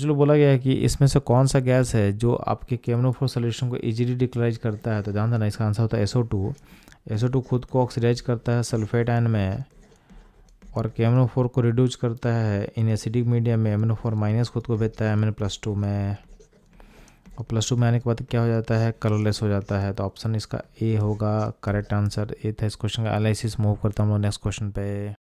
चलो बोला गया है कि इसमें से कौन सा गैस है जो आपके केमनोफोर सोल्यूशन को इजीली डिक्लाइज करता है तो ध्यान देना इसका आंसर होता है एसओ टू एसओ टू खुद को ऑक्सीडाइज करता है सल्फेट आयन में और केमनोफोर को रिड्यूस करता है इन एसिडिक मीडियम में एमनोफोर फोर माइनस खुद को भेजता है एम प्लस टू में और प्लस टू में आने के बाद क्या हो जाता है कलरलेस हो जाता है तो ऑप्शन इसका ए होगा करेक्ट आंसर ए था इस क्वेश्चन का एनालिसिस मूव करता हूँ नेक्स्ट क्वेश्चन पे